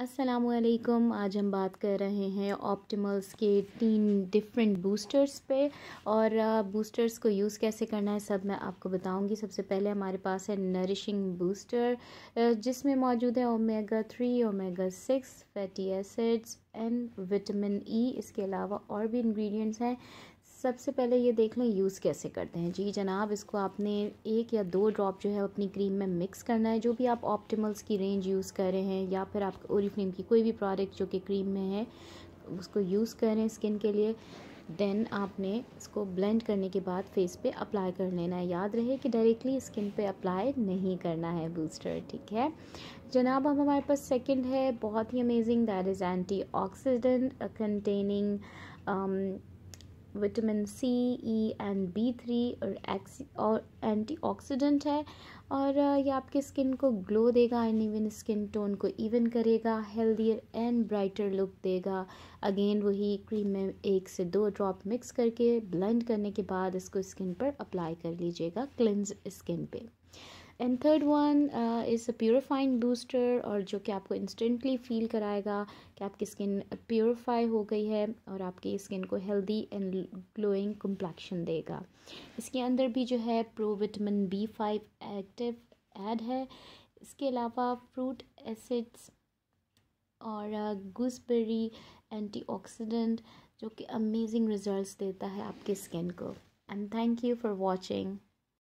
असलकम आज हम बात कर रहे हैं ऑप्टिमल्स के तीन डिफरेंट बूस्टर्स पे और बूस्टर्स को यूज़ कैसे करना है सब मैं आपको बताऊंगी सबसे पहले हमारे पास है नरिशिंग बूस्टर जिसमें मौजूद है omega three omega six fatty acids and vitamin E इसके अलावा और भी इंग्रेडिएंट्स हैं सबसे पहले ये देख लें यूज़ कैसे करते हैं जी जनाब इसको आपने एक या दो ड्रॉप जो है अपनी क्रीम में मिक्स करना है जो भी आप ऑप्टिमल्स की रेंज यूज़ कर रहे हैं या फिर आप ओरिफ्लेम की कोई भी प्रोडक्ट जो कि क्रीम में है उसको यूज़ कर रहे हैं स्किन के लिए देन आपने इसको ब्लेंड करने के बाद फेस पे अप्लाई कर लेना है याद रहे कि डायरेक्टली स्किन पे अप्लाई नहीं करना है बूस्टर ठीक है जनाब अब हमारे पास सेकंड है बहुत ही amazing that is anti oxidant containing vitamin C E and B three और एक्स और एंटीऑक्सीडेंट है और ये आपके स्किन को ग्लो देगा एंड इवन स्किन टोन को इवन करेगा हेल्दियर एंड ब्राइटर लुक देगा अगेन वही क्रीम में एक से दो ड्रॉप मिक्स करके ब्लेंड करने के बाद इसको स्किन पर अप्लाई कर लीजिएगा क्लिनज स्किन पे and third one is a purifying booster और जो कि आपको इंस्टेंटली फील कराएगा कि आपकी स्किन प्योरीफाई हो गई है और आपकी स्किन को हेल्दी एंड ग्लोइंग कम्प्लेक्शन देगा इसके अंदर भी जो है pro vitamin B five active aid है इसके अलावा फ्रूट एसिड्स और गूसबेरी uh, एंटीऑक्सीडेंट जो कि अमेजिंग रिजल्ट्स देता है आपके स्किन को and thank you for watching